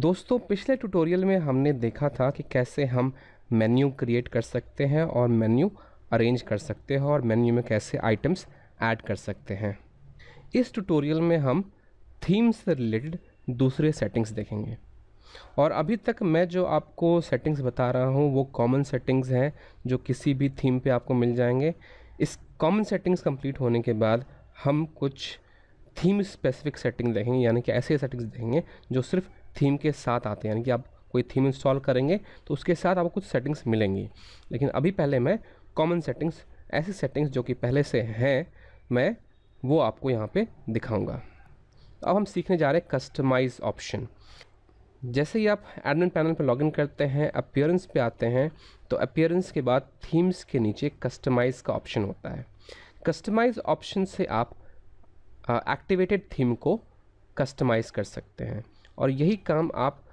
दोस्तों पिछले ट्यूटोरियल में हमने देखा था कि कैसे हम मेन्यू क्रिएट कर सकते हैं और मेन्यू अरेंज कर सकते हैं और मेन्यू में कैसे आइटम्स ऐड कर सकते हैं इस ट्यूटोरियल में हम थीम से रिलेटेड दूसरे सेटिंग्स देखेंगे और अभी तक मैं जो आपको सेटिंग्स बता रहा हूँ वो कॉमन सेटिंग्स हैं जो किसी भी थीम पे आपको मिल जाएंगे इस कॉमन सेटिंग्स कंप्लीट होने के बाद हम कुछ थीम स्पेसिफिक सेटिंग देखेंगे यानी कि ऐसे सेटिंग्स देखेंगे जो सिर्फ थीम के साथ आते हैं यानी कि आप कोई थीम इंस्टॉल करेंगे तो उसके साथ आपको कुछ सेटिंग्स मिलेंगी लेकिन अभी पहले मैं कॉमन सेटिंग्स ऐसी सेटिंग्स जो कि पहले से हैं मैं वो आपको यहाँ पे दिखाऊंगा अब हम सीखने जा रहे हैं कस्टमाइज ऑप्शन जैसे ही आप एडमिन पैनल पर लॉगिन करते हैं अपियरेंस पे आते हैं तो अपियरेंस के बाद थीम्स के नीचे कस्टमाइज़ का ऑप्शन होता है कस्टमाइज ऑप्शन से आप एक्टिवेटेड थीम को कस्टमाइज़ कर सकते हैं और यही काम आप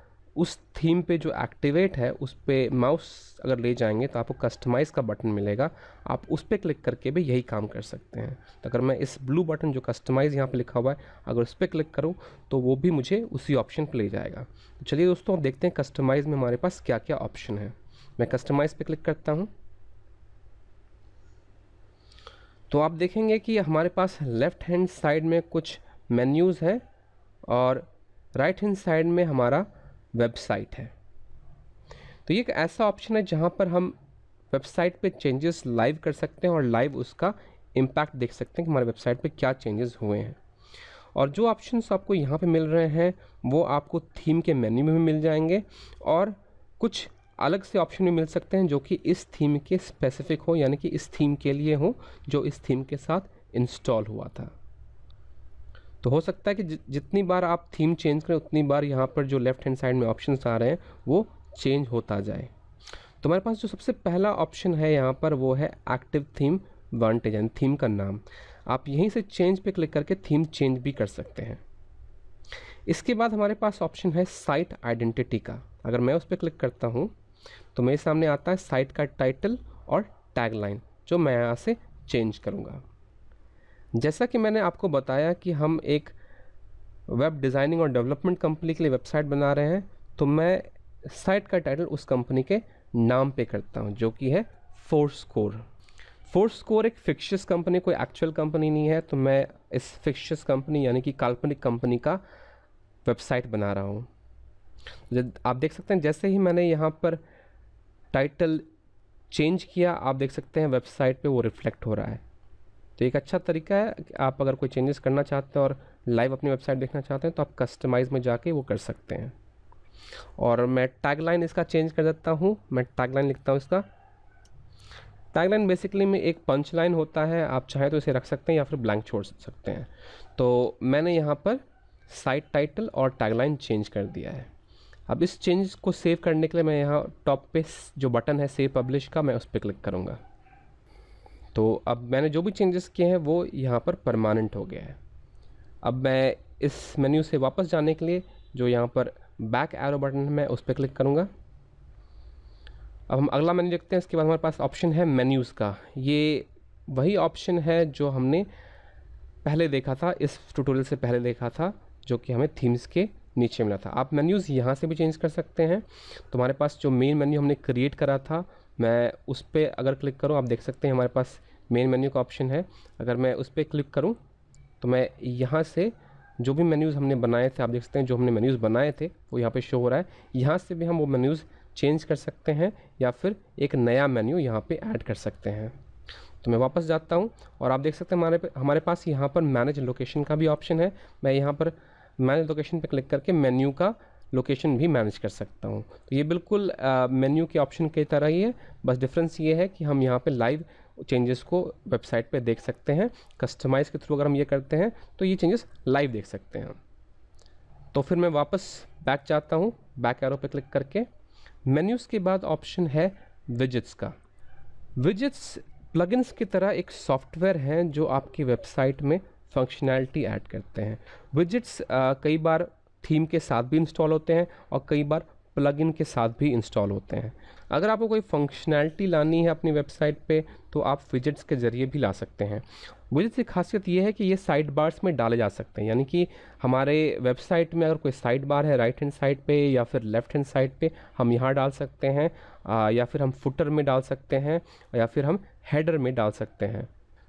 उस थीम पे जो एक्टिवेट है उस पर माउस अगर ले जाएंगे तो आपको कस्टमाइज़ का बटन मिलेगा आप उस पर क्लिक करके भी यही काम कर सकते हैं तो अगर मैं इस ब्लू बटन जो कस्टमाइज़ यहाँ पे लिखा हुआ है अगर उस पर क्लिक करूँ तो वो भी मुझे उसी ऑप्शन पे ले जाएगा तो चलिए दोस्तों आप देखते हैं कस्टमाइज़ में हमारे पास क्या क्या ऑप्शन है मैं कस्टमाइज़ पर क्लिक करता हूँ तो आप देखेंगे कि हमारे पास लेफ़्ट हैंड साइड में कुछ मेन्यूज़ हैं और राइट हैंड साइड में हमारा वेबसाइट है तो ये एक ऐसा ऑप्शन है जहाँ पर हम वेबसाइट पे चेंजेस लाइव कर सकते हैं और लाइव उसका इम्पैक्ट देख सकते हैं कि हमारे वेबसाइट पे क्या चेंजेस हुए हैं और जो ऑप्शन आपको यहाँ पे मिल रहे हैं वो आपको थीम के मेन्यू में भी मिल जाएंगे और कुछ अलग से ऑप्शन भी मिल सकते हैं जो कि इस थीम के स्पेसिफिक हो यानी कि इस थीम के लिए हो जो इस थीम के साथ इंस्टॉल हुआ था तो हो सकता है कि जि जितनी बार आप थीम चेंज करें उतनी बार यहाँ पर जो लेफ्ट हैंड साइड में ऑप्शन आ रहे हैं वो चेंज होता जाए तो हमारे पास जो सबसे पहला ऑप्शन है यहाँ पर वो है एक्टिव थीम वांटेज यानी थीम का नाम आप यहीं से चेंज पे क्लिक करके थीम चेंज भी कर सकते हैं इसके बाद हमारे पास ऑप्शन है साइट आइडेंटिटी का अगर मैं उस पर क्लिक करता हूँ तो मेरे सामने आता है साइट का टाइटल और टैगलाइन जो मैं यहाँ से चेंज करूँगा जैसा कि मैंने आपको बताया कि हम एक वेब डिज़ाइनिंग और डेवलपमेंट कंपनी के लिए वेबसाइट बना रहे हैं तो मैं साइट का टाइटल उस कंपनी के नाम पे करता हूँ जो कि है फोर्स कोर फोर्स कोर एक फिक्शियस कंपनी कोई एक्चुअल कंपनी नहीं है तो मैं इस फिक्शियस कंपनी यानी कि काल्पनिक कंपनी का वेबसाइट बना रहा हूँ आप देख सकते हैं जैसे ही मैंने यहाँ पर टाइटल चेंज किया आप देख सकते हैं वेबसाइट पे वो रिफ्लेक्ट हो रहा है तो एक अच्छा तरीका है आप अगर कोई चेंजेस करना चाहते हैं और लाइव अपनी वेबसाइट देखना चाहते हैं तो आप कस्टमाइज़ में जाके वो कर सकते हैं और मैं टैगलाइन इसका चेंज कर देता हूँ मैं टैगलाइन लिखता हूँ इसका टैगलाइन बेसिकली में एक पंच लाइन होता है आप चाहे तो इसे रख सकते हैं या फिर ब्लैंक छोड़ सकते हैं तो मैंने यहाँ पर साइट टाइटल और टैगलाइन चेंज कर दिया है अब इस चेंज को सेव करने के लिए मैं यहाँ टॉप पे जो बटन है सेव पब्लिश का मैं उस पर क्लिक करूँगा तो अब मैंने जो भी चेंजेस किए हैं वो यहाँ पर परमानेंट हो गया है अब मैं इस मेन्यू से वापस जाने के लिए जो यहाँ पर बैक एरो बटन है मैं उस पर क्लिक करूँगा अब हम अगला मेन्यू देखते हैं इसके बाद हमारे पास ऑप्शन है मेन्यूज़ का ये वही ऑप्शन है जो हमने पहले देखा था इस ट्यूटोरियल से पहले देखा था जो कि हमें थीम्स के नीचे मिला था आप मेन्यूज़ यहाँ से भी चेंज कर सकते हैं तुम्हारे पास जो मेन मेन्यू हमने क्रिएट करा था मैं उस पर अगर क्लिक करूँ आप देख सकते हैं हमारे पास मेन मेन्यू का ऑप्शन है अगर मैं उस पर क्लिक करूँ तो मैं यहाँ से जो भी मेन्यूज़ हमने बनाए थे आप देख सकते हैं जो हमने मेन्यूज़ बनाए थे वो यहाँ पे शो हो रहा है यहाँ से भी हम वो मेन्यूज़ चेंज कर सकते हैं या फिर एक नया मेन्यू यहाँ पे ऐड कर सकते हैं तो मैं वापस जाता हूँ और आप देख सकते हैं हमारे हमारे पास यहाँ पर मैनेज लोकेशन का भी ऑप्शन है मैं यहाँ पर मैनेज लोकेशन पर क्लिक करके मेन्यू का लोकेशन भी मैनेज कर सकता हूँ तो ये बिल्कुल मेन्यू के ऑप्शन की तरह ही है बस डिफरेंस ये है कि हम यहाँ पे लाइव चेंजेस को वेबसाइट पे देख सकते हैं कस्टमाइज़ के थ्रू अगर हम ये करते हैं तो ये चेंजेस लाइव देख सकते हैं तो फिर मैं वापस बैक जाता हूँ बैक एरो पे क्लिक करके मेन्यूज़ के बाद ऑप्शन है विजिट्स का विजिट्स प्लगइन्स की तरह एक सॉफ्टवेयर हैं जो आपकी वेबसाइट में फंक्शनैलिटी ऐड करते हैं विजिट्स कई बार थीम के साथ भी इंस्टॉल होते हैं और कई बार प्लग के साथ भी इंस्टॉल होते हैं अगर आपको कोई फंक्शनैलिटी लानी है अपनी वेबसाइट पे तो आप विजिट्स के ज़रिए भी ला सकते हैं विजिट्स की खासियत ये है कि ये साइड बार्स में डाले जा सकते हैं यानी कि हमारे वेबसाइट में अगर कोई साइड बार है राइट हैंड साइड पे या फिर लेफ्ट हैंड साइड पे हम यहाँ डाल सकते हैं या फिर हम फुटर में डाल सकते हैं या फिर हम हेडर में डाल सकते हैं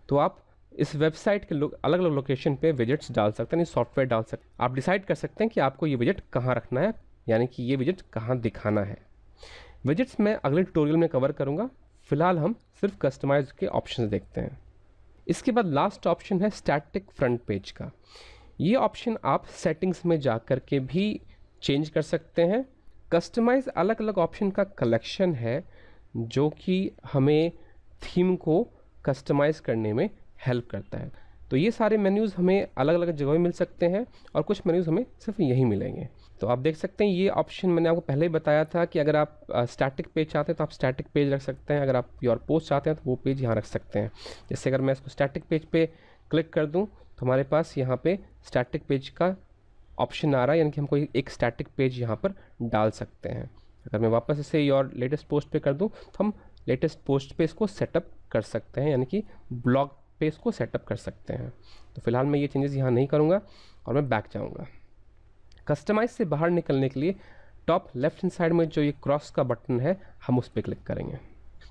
तो आप इस वेबसाइट के लोग अलग अलग लोकेशन पे विजिट्स डाल सकते हैं सॉफ्टवेयर डाल सकते हैं आप डिसाइड कर सकते हैं कि आपको ये विजिट कहाँ रखना है यानी कि ये विजिट कहाँ दिखाना है विजिट्स मैं अगले ट्यूटोरियल में कवर करूँगा फिलहाल हम सिर्फ कस्टमाइज के ऑप्शन देखते हैं इसके बाद लास्ट ऑप्शन है स्टैटिक फ्रंट पेज का ये ऑप्शन आप सेटिंग्स में जा कर के भी चेंज कर सकते हैं कस्टमाइज अलग अलग ऑप्शन का कलेक्शन है जो कि हमें थीम को कस्टमाइज़ करने में हेल्प करता है तो ये सारे मेन्यूज़ हमें अलग अलग जगह मिल सकते हैं और कुछ मेन्यूज़ हमें सिर्फ यहीं मिलेंगे तो आप देख सकते हैं ये ऑप्शन मैंने आपको पहले ही बताया था कि अगर आप स्टैटिक पेज चाहते हैं तो आप स्टैटिक पेज रख सकते हैं अगर आप योर पोस्ट चाहते हैं तो वो पेज यहाँ रख सकते हैं जैसे अगर मैं इसको स्टैटिक पेज पे क्लिक कर दूँ तो हमारे पास यहाँ पर स्टैटिक पेज का ऑप्शन आ रहा है यानी कि हम कोई एक स्टैटिक पेज यहाँ पर डाल सकते हैं अगर मैं वापस इसे योर लेटेस्ट पोस्ट पर कर दूँ तो हम लेटेस्ट पोस्ट पे इसको सेटअप कर सकते हैं यानी कि ब्लॉग पे इसको सेटअप कर सकते हैं तो फिलहाल मैं ये चेंजेस यहाँ नहीं करूँगा और मैं बैक जाऊँगा कस्टमाइज से बाहर निकलने के लिए टॉप लेफ्ट हैंड साइड में जो ये क्रॉस का बटन है हम उस पर क्लिक करेंगे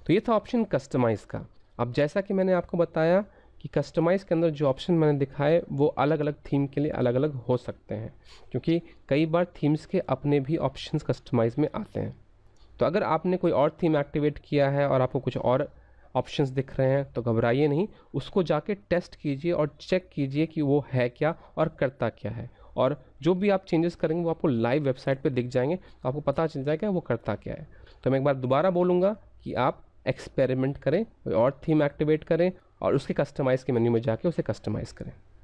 तो ये था ऑप्शन कस्टमाइज का अब जैसा कि मैंने आपको बताया कि कस्टमाइज़ के अंदर जो ऑप्शन मैंने दिखाए वो अलग अलग थीम के लिए अलग अलग हो सकते हैं क्योंकि कई बार थीम्स के अपने भी ऑप्शंस कस्टमाइज़ में आते हैं तो अगर आपने कोई और थीम एक्टिवेट किया है और आपको कुछ और ऑप्शंस दिख रहे हैं तो घबराइए नहीं उसको जाके टेस्ट कीजिए और चेक कीजिए कि वो है क्या और करता क्या है और जो भी आप चेंजेस करेंगे वो आपको लाइव वेबसाइट पे दिख जाएंगे तो आपको पता चल जाएगा वो करता क्या है तो मैं एक बार दोबारा बोलूँगा कि आप एक्सपेरिमेंट करें और थीम एक्टिवेट करें और उसके कस्टमाइज़ के मेन्यू में जाके उसे कस्टमाइज़ करें